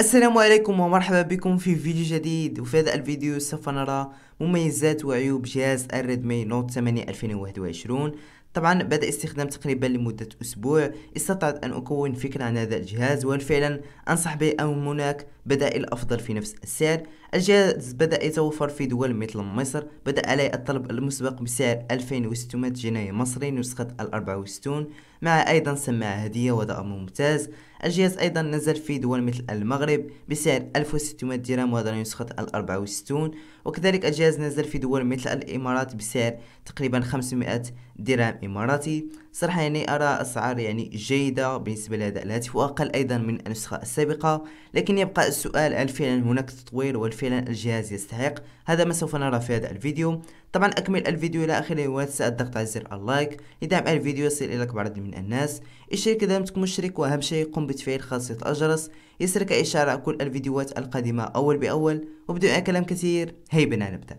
السلام عليكم ومرحبا بكم في فيديو جديد وفي هذا الفيديو سوف نرى مميزات وعيوب جهاز الريدمي نوت 8 2021 طبعا بدأ استخدام تقريبا لمدة أسبوع استطعت أن أكون فكرة عن هذا الجهاز وهل فعلا أنصح به ام هناك بدائل الأفضل في نفس السعر الجهاز بدأ يتوفر في دول مثل مصر بدأ عليه الطلب المسبق بسعر 2600 جنيه مصري نسخة ال 64 مع أيضا سماعة هدية وهذا أمر ممتاز الجهاز أيضا نزل في دول مثل المغرب بسعر 1600 درهم وهذا نسخة ال 64 وكذلك الجهاز نزل في دول مثل الإمارات بسعر تقريبا 500 درهم إماراتي صراحة يعني أرى أسعار يعني جيدة بالنسبة لهذا الهاتف وأقل أيضا من النسخة السابقة لكن يبقى السؤال هل فعلا هناك تطوير فعلا الجهاز يستحق هذا ما سوف نرى في هذا الفيديو طبعا أكمل الفيديو إلى آخره ولا تنسى الضغط على زر اللايك لدعم الفيديو يصل إليك بعض من الناس اشترك إذا لم تكن مشترك وأهم شيء قم بتفعيل خاصية الجرس يصلك إشعار كل الفيديوهات القادمة أول بأول وبدون كلام كثير هيا بنا نبدأ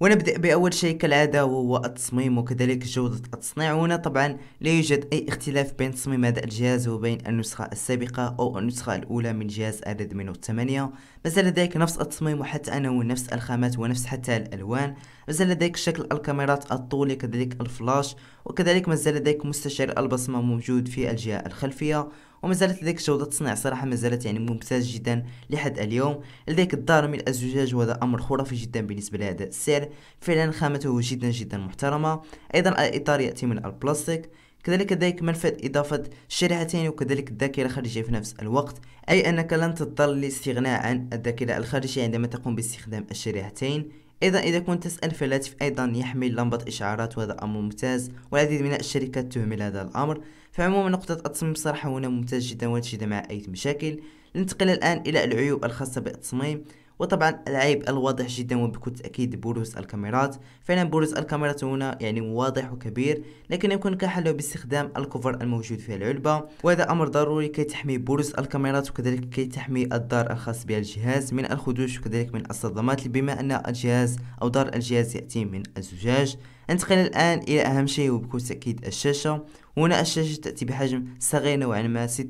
ونبدأ بأول شيء كالعادة وهو التصميم وكذلك جودة التصنيع هنا طبعا لا يوجد أي اختلاف بين تصميم هذا الجهاز وبين النسخة السابقة أو النسخة الأولى من جهاز الريدمي نوت 8 مازال لديك نفس التصميم وحتى أنه نفس الخامات ونفس حتى الألوان مازال لديك شكل الكاميرات الطولي كذلك الفلاش وكذلك ما زال لديك مستشعر البصمة موجود في الجهة الخلفية وما زالت لديك جودة تصنيع صراحة ما زالت يعني ممتاز جدا لحد اليوم لديك الدار من الزجاج وهذا أمر خرافي جدا بالنسبة لهذا السعر فعلا خامته جدا جدا محترمة أيضا الإطار يأتي من البلاستيك كذلك ذلك منفذ إضافة شريحتين وكذلك الذاكرة الخارجية في نفس الوقت أي أنك لن تضطر للاستغناء عن الذاكرة الخارجية عندما تقوم باستخدام الشريحتين أيضا إذا كنت تسأل فالهاتف أيضا يحمل لمبة إشعارات وهذا أمر ممتاز والعديد من الشركات تهمل هذا الأمر فعموما نقطة التصميم صراحة هنا ممتاز جدا ولا تجد أي مشاكل ننتقل الآن إلى العيوب الخاصة بالتصميم وطبعا العيب الواضح جدا وبكل تأكيد بروز الكاميرات فعلا بروز الكاميرات هنا يعني واضح وكبير لكن يمكنك حله باستخدام الكفر الموجود في العلبة وهذا أمر ضروري كي تحمي بروز الكاميرات وكذلك كي تحمي الدار الخاص بها الجهاز من الخدوش وكذلك من الصدمات بما أن الجهاز أو دار الجهاز يأتي من الزجاج ننتقل الآن إلى أهم شيء وبكل تأكيد الشاشة هنا الشاشة تأتي بحجم صغير نوعا ما 6.3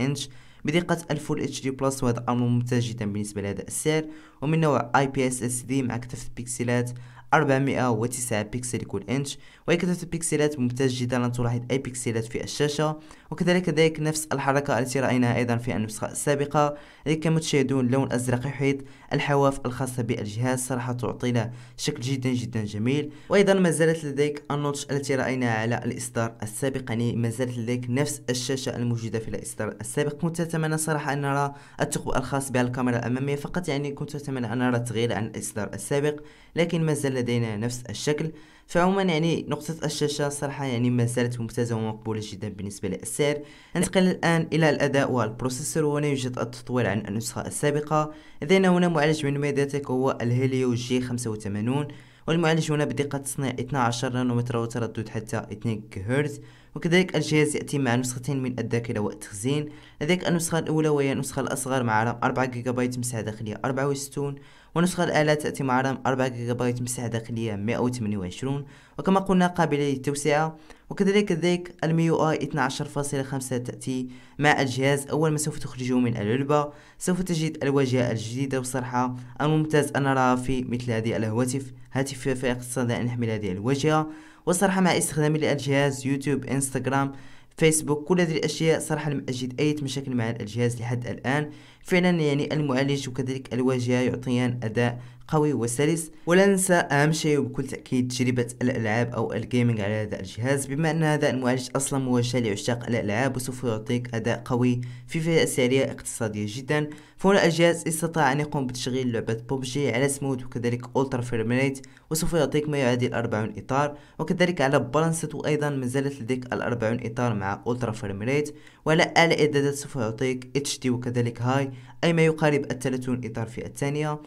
إنش بدقة الفول اتش دي بلس وهذا أمر ممتاز جدا بالنسبة لهذا السعر ومن نوع اي بي اس اس دي مع كثافة بكسلات 409 بكسل كل انش وهي كثافة بيكسلات ممتاز جدا لن تلاحظ اي بكسلات في الشاشة وكذلك ذلك نفس الحركة التي رأيناها ايضا في النسخة السابقة التي كما تشاهدون لون ازرق يحيط الحواف الخاصة بالجهاز صراحة تعطينا شكل جدا جدا جميل وأيضا ما زالت لديك النوتش التي رأيناها على الإصدار السابق يعني ما زالت لديك نفس الشاشة الموجودة في الإصدار السابق كنت أتمنى صراحة أن نرى الثقب الخاص بها الكاميرا الأمامية فقط يعني كنت أتمنى أن نرى تغيير عن الإصدار السابق لكن ما زال لدينا نفس الشكل فعموما يعني نقطة الشاشة صراحة يعني ما زالت ممتازة ومقبولة جدا بالنسبة للسعر ننتقل الآن إلى الأداء والبروسيسور وهنا يوجد التطوير عن النسخة السابقة لدينا هنا المعالج من ذاتك هو الهيليو جي 85 والمعالج هنا بدقة تصنيع 12 نانومتر وتردد حتى 2 جهرتز وكذلك الجهاز يأتي مع نسختين من الذاكرة والتخزين لديك النسخة الأولى وهي النسخة الأصغر مع رام 4 جيجا بايت مساحة داخلية 64 ونسخة الآلة تأتي مع رام 4 جيجا بايت مساحة داخلية 128 وكما قلنا قابلة للتوسعة وكذلك ذلك الميو اي 12.5 تأتي مع الجهاز أول ما سوف تخرجه من العلبة سوف تجد الواجهة الجديدة بصراحة الممتاز أن نراها في مثل هذه الهواتف هاتف فائق استطيع أن نحمل هذه الواجهة وصراحه مع استخدامي للجهاز يوتيوب انستغرام فيسبوك كل هذه الاشياء صراحه لم اجد اي مشاكل مع الجهاز لحد الان فعلا يعني المعالج وكذلك الواجهة يعطيان أداء قوي وسلس ولا ننسى أهم شيء وبكل تأكيد تجربة الألعاب أو الجيمنج على هذا الجهاز بما أن هذا المعالج أصلا موجه لعشاق الألعاب وسوف يعطيك أداء قوي في فئة سعرية اقتصادية جدا فهنا الجهاز استطاع أن يقوم بتشغيل لعبة بوبجي على سموث وكذلك ألترا فيرمينيت وسوف يعطيك ما يعادل 40 إطار وكذلك على بالانسيت وأيضا ما زالت لديك ال 40 إطار مع ألترا فيرمينيت ولا آلة إعدادات سوف يعطيك HD وكذلك هاي أي ما يقارب 30 إطار في الثانية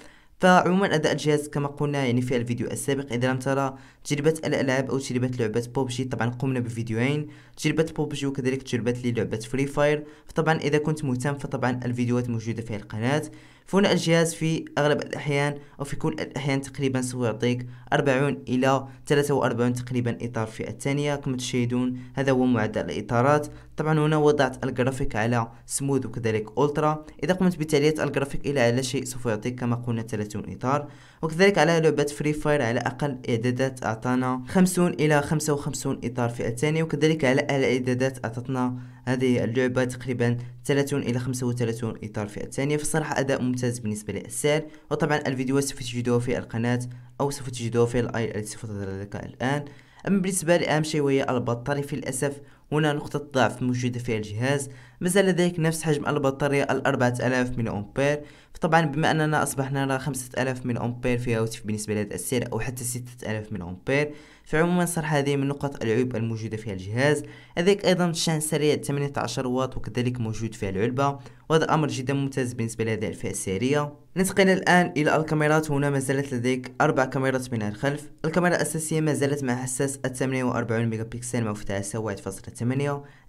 فعموما اداء الجهاز كما قلنا يعني في الفيديو السابق اذا لم ترى تجربه الالعاب او تجربه لعبه بوبجي طبعا قمنا بفيديوين تجربه بوبجي وكذلك تجربه للعبه فري فاير فطبعا اذا كنت مهتم فطبعا الفيديوهات موجوده في القناه فهنا الجهاز في اغلب الاحيان او في كل الاحيان تقريبا سوف يعطيك 40 الى 43 تقريبا اطار في الثانيه كما تشاهدون هذا هو معدل الاطارات طبعا هنا وضعت الجرافيك على سموث وكذلك الترا اذا قمت بتعليه الجرافيك الى على شيء سوف يعطيك كما قلنا 30 بدون إطار وكذلك على لعبة فري فاير على أقل إعدادات أعطانا 50 إلى 55 إطار في الثانية وكذلك على أعلى إعدادات أعطتنا هذه اللعبة تقريبا 30 إلى 35 إطار في الثانية فصراحة أداء ممتاز بالنسبة للسعر وطبعا الفيديو سوف تجدوه في القناة أو سوف تجدوه في الآي التي سوف تظهر لك الآن أما بالنسبة لأهم شيء وهي البطارية في الأسف هنا نقطة ضعف موجودة في الجهاز مازال لديك نفس حجم البطارية الأربعة ألاف من أمبير فطبعا بما أننا أصبحنا نرى خمسة ألاف من أمبير في هواتف بالنسبة لهذا السعر أو حتى ستة ألاف من أمبير فعموما صراحة هذه من نقط العيوب الموجودة في الجهاز لديك أيضا شحن سريع 18 واط وكذلك موجود في العلبة وهذا أمر جدا ممتاز بالنسبة لهذه الفئة السعرية ننتقل الآن إلى الكاميرات هنا ما زالت لديك أربع كاميرات من الخلف الكاميرا الأساسية ما زالت مع حساس 48 ميجا بكسل مع فتحة 1.8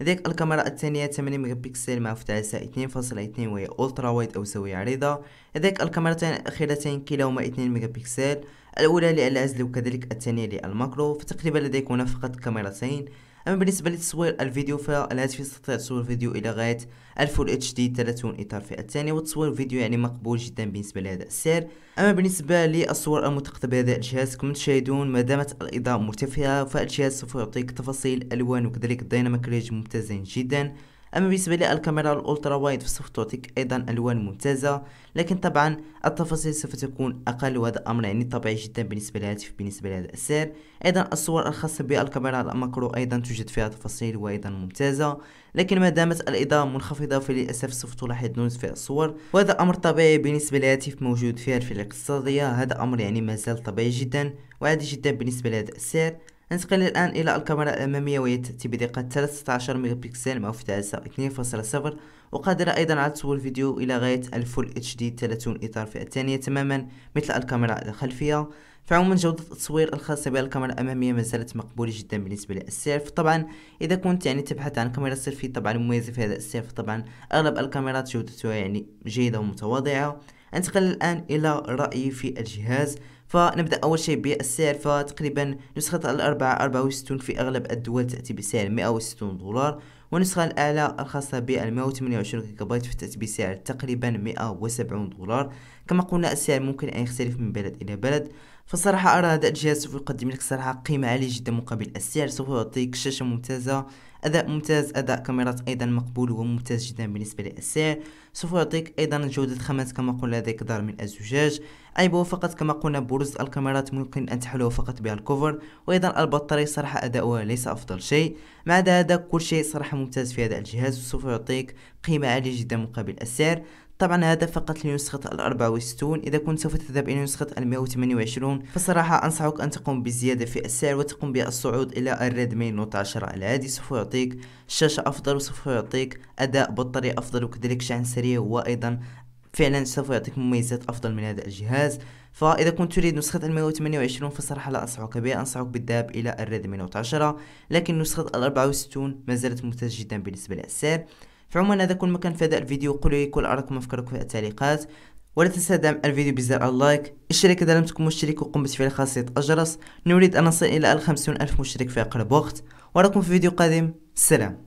لديك الكاميرا الثانية 8 ميجا بكسل مع فتحة 2.2 وهي أولترا وايد أو زاوية عريضة لديك الكاميرتين الأخيرتين كلاهما 2 ميجا بكسل الأولى للعزل وكذلك الثانية للماكرو فتقريبا لديك هنا فقط كاميرتين اما بالنسبه لتصوير الفيديو فالهاتف يستطيع تصوير فيديو الى غايه 1000 اتش دي 30 اطار في الثانيه وتصوير فيديو يعني مقبول جدا بالنسبه لهذا السعر اما بالنسبه للصور المتقطبه بهذا الجهاز كما تشاهدون ما دامت الاضاءه مرتفعه فالجهاز سوف يعطيك تفاصيل الوان وكذلك دايناميك ريج ممتازين جدا اما بالنسبه للكاميرا الالترا وايد فسوف تعطيك ايضا الوان ممتازه لكن طبعا التفاصيل سوف تكون اقل وهذا امر يعني طبيعي جدا بالنسبه للهاتف بالنسبه لهذا السعر ايضا الصور الخاصه بالكاميرا الماكرو ايضا توجد فيها تفاصيل وايضا ممتازه لكن ما دامت الاضاءه منخفضه فللاسف سوف تلاحظ نونس في الصور وهذا امر طبيعي بالنسبه للهاتف موجود فيها في الاقتصاديه هذا امر يعني مازال طبيعي جدا وعادي جدا بالنسبه لهذا السعر ننتقل الآن إلى الكاميرا الأمامية وهي تأتي بدقة 13 ميجا بكسل مع عدسة 2.0 وقادرة أيضا على تصوير الفيديو إلى غاية الفول اتش دي 30 إطار فئة ثانية تماما مثل الكاميرا الخلفية فعموما جودة التصوير الخاصة بالكاميرا الأمامية ما زالت مقبولة جدا بالنسبة للسعر فطبعا إذا كنت يعني تبحث عن كاميرا سيلفي طبعا مميزة في هذا السعر فطبعا أغلب الكاميرات جودتها يعني جيدة ومتواضعة انتقل الآن إلى رأيي في الجهاز فنبدأ أول شيء بالسعر فتقريبا نسخة الأربعة 64 في أغلب الدول تأتي بسعر 160 دولار والنسخة الأعلى الخاصة ب 128 جيجا بايت فتأتي بسعر تقريبا 170 دولار كما قلنا السعر ممكن أن يختلف من بلد إلى بلد فصراحة أرى هذا الجهاز سوف يقدم لك صراحة قيمة عالية جدا مقابل السعر سوف يعطيك شاشة ممتازة أداء ممتاز أداء كاميرات أيضا مقبول وممتاز جدا بالنسبة للسعر سوف يعطيك أيضا جودة خامات كما قلنا لديك دار من الزجاج عيبه فقط كما قلنا بروز الكاميرات ممكن أن تحله فقط بها الكوفر وأيضا البطارية صراحة أداؤها ليس أفضل شيء مع هذا كل شيء صراحة ممتاز في هذا الجهاز وسوف يعطيك قيمة عالية جدا مقابل السعر طبعا هذا فقط لنسخة الأربعة وستون إذا كنت سوف تذهب إلى نسخة المئة 128 فصراحة أنصحك أن تقوم بزيادة في السعر وتقوم بالصعود إلى الريدمي نوت 10 العادي سوف يعطيك شاشة أفضل وسوف يعطيك أداء بطارية أفضل وكذلك شحن سريع وأيضا فعلا سوف يعطيك مميزات أفضل من هذا الجهاز فإذا كنت تريد نسخة ال 128 فصراحة لا أنصحك بها أنصحك بالذهاب إلى الريدمي نوت 10 لكن نسخة ال 64 ما زالت ممتازة جدا بالنسبة للسعر فعموما هذا كل ما كان في هذا الفيديو قولوا لي كل ارائكم وافكاركم في التعليقات ولا تنسى دعم الفيديو بزر اللايك اشترك اذا لم تكن مشترك وقم بتفعيل خاصية الجرس نريد ان نصل الى 50 الف مشترك في اقرب وقت وراكم في فيديو قادم سلام